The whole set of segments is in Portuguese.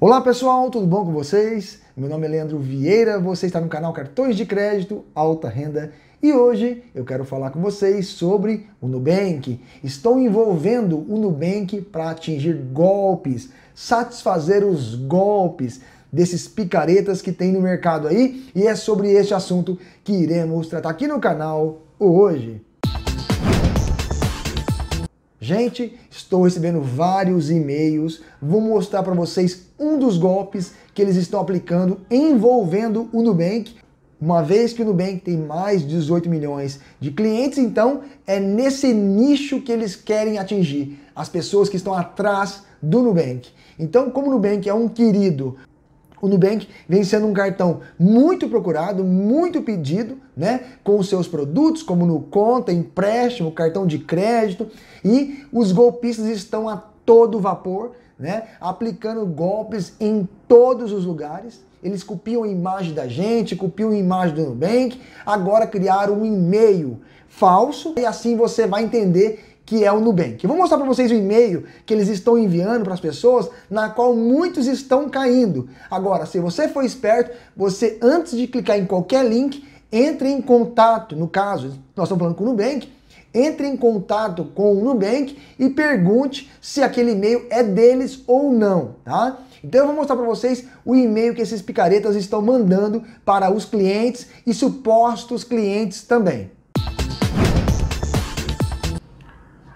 Olá pessoal, tudo bom com vocês? Meu nome é Leandro Vieira, você está no canal Cartões de Crédito Alta Renda e hoje eu quero falar com vocês sobre o Nubank. Estou envolvendo o Nubank para atingir golpes, satisfazer os golpes desses picaretas que tem no mercado aí e é sobre este assunto que iremos tratar aqui no canal hoje. Gente, estou recebendo vários e-mails. Vou mostrar para vocês um dos golpes que eles estão aplicando envolvendo o Nubank. Uma vez que o Nubank tem mais de 18 milhões de clientes, então é nesse nicho que eles querem atingir as pessoas que estão atrás do Nubank. Então, como o Nubank é um querido o Nubank vem sendo um cartão muito procurado, muito pedido, né? Com os seus produtos, como no conta, empréstimo, cartão de crédito. E os golpistas estão a todo vapor, né? Aplicando golpes em todos os lugares. Eles copiam a imagem da gente, copiam a imagem do Nubank. Agora criaram um e-mail falso e assim você vai entender que é o Nubank. Eu vou mostrar para vocês o e-mail que eles estão enviando para as pessoas, na qual muitos estão caindo. Agora, se você for esperto, você antes de clicar em qualquer link, entre em contato, no caso, nós estamos falando com o Nubank, entre em contato com o Nubank e pergunte se aquele e-mail é deles ou não, tá? Então eu vou mostrar para vocês o e-mail que esses picaretas estão mandando para os clientes e supostos clientes também.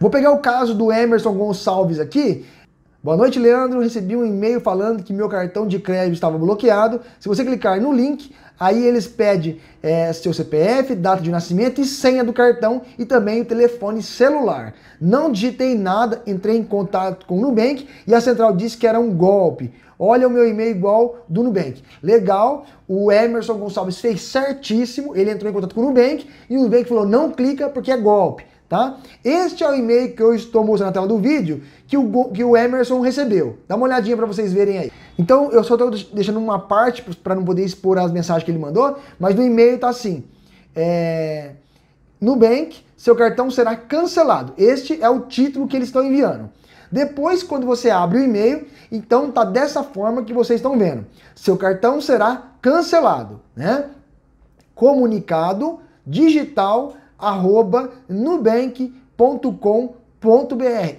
Vou pegar o caso do Emerson Gonçalves aqui. Boa noite, Leandro. Recebi um e-mail falando que meu cartão de crédito estava bloqueado. Se você clicar no link, aí eles pedem é, seu CPF, data de nascimento e senha do cartão e também o telefone celular. Não digitei nada, entrei em contato com o Nubank e a central disse que era um golpe. Olha o meu e-mail igual do Nubank. Legal, o Emerson Gonçalves fez certíssimo, ele entrou em contato com o Nubank e o Nubank falou: não clica porque é golpe tá? Este é o e-mail que eu estou mostrando na tela do vídeo que o, que o Emerson recebeu. Dá uma olhadinha para vocês verem aí. Então, eu só estou deixando uma parte para não poder expor as mensagens que ele mandou, mas no e-mail tá assim. É... Nubank, seu cartão será cancelado. Este é o título que eles estão enviando. Depois, quando você abre o e-mail, então tá dessa forma que vocês estão vendo. Seu cartão será cancelado, né? Comunicado digital arroba nubank.com.br.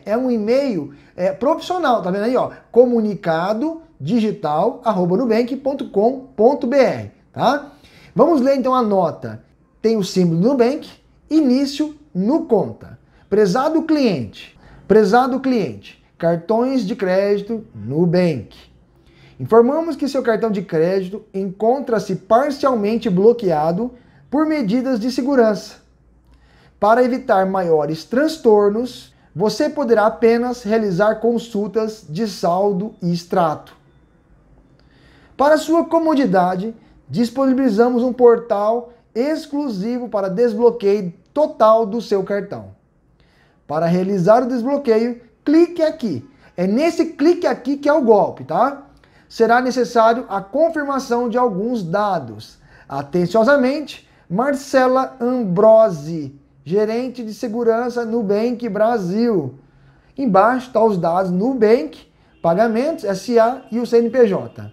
É um e-mail é, profissional, tá vendo aí? Ó, comunicado digital arroba nubank.com.br, tá? Vamos ler então a nota. Tem o símbolo Nubank, início no conta. Prezado cliente, prezado cliente, cartões de crédito Nubank. Informamos que seu cartão de crédito encontra-se parcialmente bloqueado por medidas de segurança para evitar maiores transtornos, você poderá apenas realizar consultas de saldo e extrato. Para sua comodidade, disponibilizamos um portal exclusivo para desbloqueio total do seu cartão. Para realizar o desbloqueio, clique aqui. É nesse clique aqui que é o golpe, tá? Será necessário a confirmação de alguns dados. Atenciosamente, Marcela Ambrosi gerente de segurança Nubank Brasil. Embaixo estão tá os dados Nubank, pagamentos, SA e o CNPJ.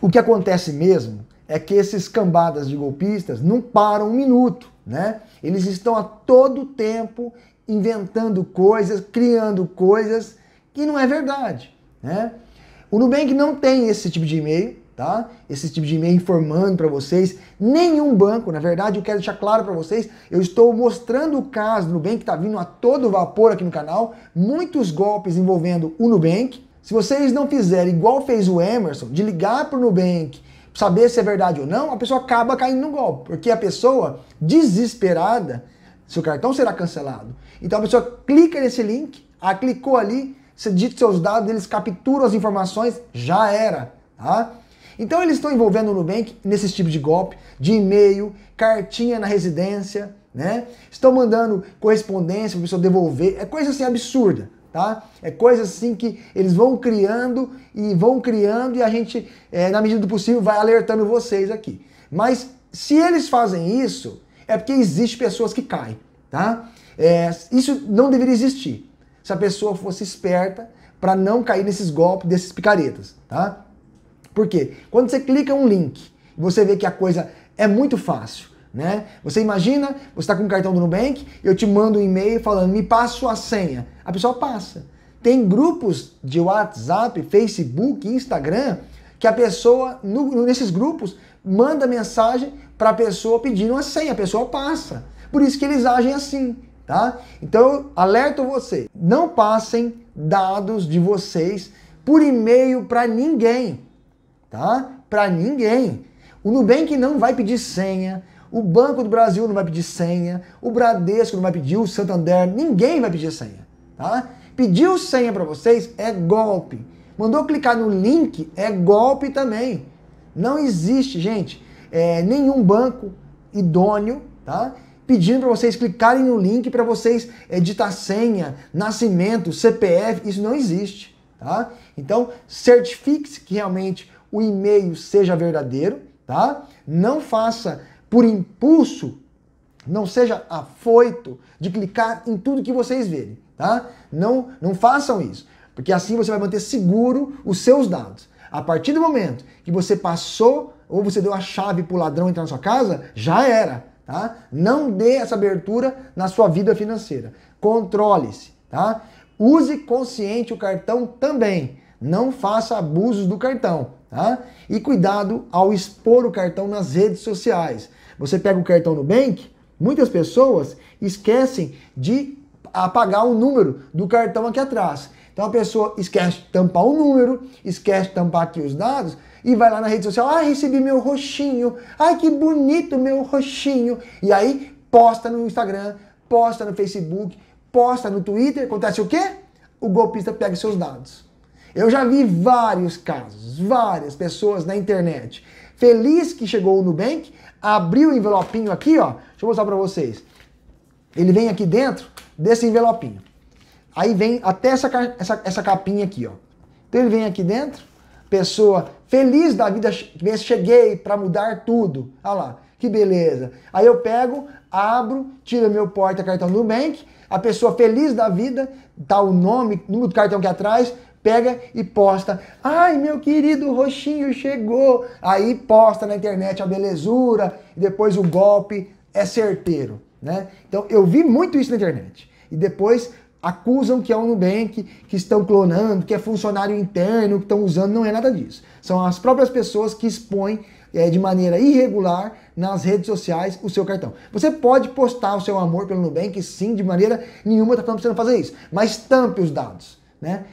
O que acontece mesmo é que esses cambadas de golpistas não param um minuto, né? Eles estão a todo tempo inventando coisas, criando coisas que não é verdade, né? O Nubank não tem esse tipo de e-mail, tá? Esse tipo de e-mail informando para vocês, nenhum banco, na verdade, eu quero deixar claro para vocês, eu estou mostrando o caso do Nubank que está vindo a todo vapor aqui no canal, muitos golpes envolvendo o Nubank. Se vocês não fizerem igual fez o Emerson, de ligar para o Nubank, saber se é verdade ou não, a pessoa acaba caindo no golpe, porque a pessoa desesperada, seu cartão será cancelado. Então a pessoa clica nesse link, a ah, clicou ali, você digita seus dados, eles capturam as informações, já era, tá? Então eles estão envolvendo o Nubank nesse tipo de golpe, de e-mail, cartinha na residência, né? Estão mandando correspondência para a pessoa devolver. É coisa assim absurda, tá? É coisa assim que eles vão criando e vão criando e a gente, é, na medida do possível, vai alertando vocês aqui. Mas se eles fazem isso, é porque existe pessoas que caem, tá? É, isso não deveria existir. Se a pessoa fosse esperta para não cair nesses golpes desses picaretas, tá? Por quê? Quando você clica um link, você vê que a coisa é muito fácil. Né? Você imagina, você está com um cartão do Nubank, eu te mando um e-mail falando, me passa sua senha. A pessoa passa. Tem grupos de WhatsApp, Facebook, Instagram, que a pessoa, no, nesses grupos, manda mensagem para a pessoa pedindo a senha, a pessoa passa. Por isso que eles agem assim, tá? Então, eu alerto você, não passem dados de vocês por e-mail para ninguém tá? Para ninguém. O Nubank não vai pedir senha, o Banco do Brasil não vai pedir senha, o Bradesco não vai pedir, o Santander, ninguém vai pedir senha, tá? Pediu senha para vocês é golpe. Mandou clicar no link é golpe também. Não existe, gente, é, nenhum banco idôneo, tá? Pedindo para vocês clicarem no link para vocês editar senha, nascimento, CPF, isso não existe, tá? Então, certifique-se que realmente o e-mail seja verdadeiro, tá? Não faça por impulso, não seja afoito de clicar em tudo que vocês verem, tá? Não, não façam isso, porque assim você vai manter seguro os seus dados. A partir do momento que você passou ou você deu a chave para o ladrão entrar na sua casa, já era, tá? Não dê essa abertura na sua vida financeira. Controle-se, tá? Use consciente o cartão também. Não faça abusos do cartão. Tá? E cuidado ao expor o cartão nas redes sociais. Você pega o cartão no bank. muitas pessoas esquecem de apagar o número do cartão aqui atrás. Então a pessoa esquece de tampar o número, esquece de tampar aqui os dados e vai lá na rede social, ah, recebi meu roxinho, ai que bonito meu roxinho. E aí posta no Instagram, posta no Facebook, posta no Twitter, acontece o quê? O golpista pega seus dados. Eu já vi vários casos, várias pessoas na internet. Feliz que chegou o Nubank, abriu o envelopinho aqui, ó. Deixa eu mostrar para vocês. Ele vem aqui dentro desse envelopinho. Aí vem até essa, essa, essa capinha aqui, ó. Então ele vem aqui dentro, pessoa feliz da vida, cheguei para mudar tudo. Olha lá, que beleza. Aí eu pego, abro, tiro meu porta-cartão do Nubank, a pessoa feliz da vida, tá o nome, número do cartão aqui atrás, pega e posta. Ai, meu querido roxinho chegou. Aí posta na internet a belezura, e depois o golpe é certeiro, né? Então eu vi muito isso na internet. E depois acusam que é o Nubank, que estão clonando, que é funcionário interno, que estão usando, não é nada disso. São as próprias pessoas que expõem é, de maneira irregular nas redes sociais o seu cartão. Você pode postar o seu amor pelo Nubank, sim, de maneira nenhuma está falando para você não fazer isso, mas tampe os dados. Né?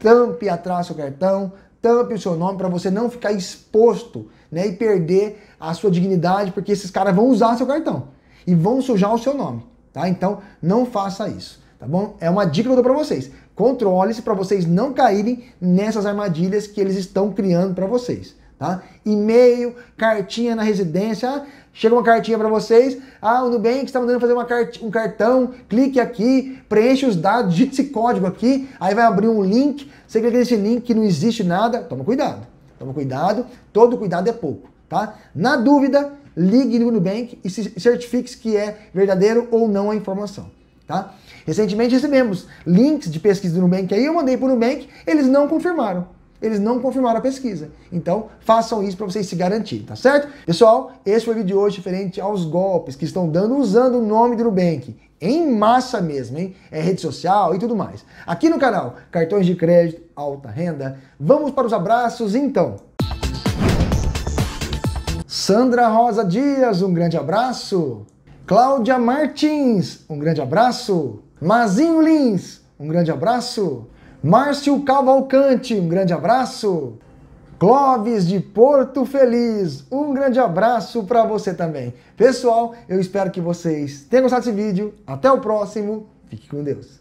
tampe atrás seu cartão, tampe o seu nome para você não ficar exposto né, e perder a sua dignidade, porque esses caras vão usar seu cartão e vão sujar o seu nome, tá? Então não faça isso, tá bom? É uma dica que eu dou para vocês. Controle-se para vocês não caírem nessas armadilhas que eles estão criando para vocês tá? E-mail, cartinha na residência. Ah, chega uma cartinha para vocês. Ah, o Nubank está mandando fazer cart um cartão. Clique aqui, preenche os dados, digite esse código aqui. Aí vai abrir um link. Você clica nesse link que não existe nada. Toma cuidado. Toma cuidado. Todo cuidado é pouco, tá? Na dúvida, ligue no Nubank e se certifique que é verdadeiro ou não a informação. Tá? Recentemente recebemos links de pesquisa do Nubank aí, eu mandei para o Nubank, eles não confirmaram. Eles não confirmaram a pesquisa. Então, façam isso para vocês se garantirem, tá certo? Pessoal, esse foi o vídeo de hoje referente aos golpes que estão dando usando o nome do Nubank. Em massa mesmo, hein? É rede social e tudo mais. Aqui no canal Cartões de Crédito Alta Renda, vamos para os abraços então. Sandra Rosa Dias, um grande abraço. Cláudia Martins, um grande abraço. Mazinho Lins, um grande abraço. Márcio Cavalcante, um grande abraço. Clóvis de Porto Feliz, um grande abraço para você também. Pessoal, eu espero que vocês tenham gostado desse vídeo. Até o próximo. Fique com Deus.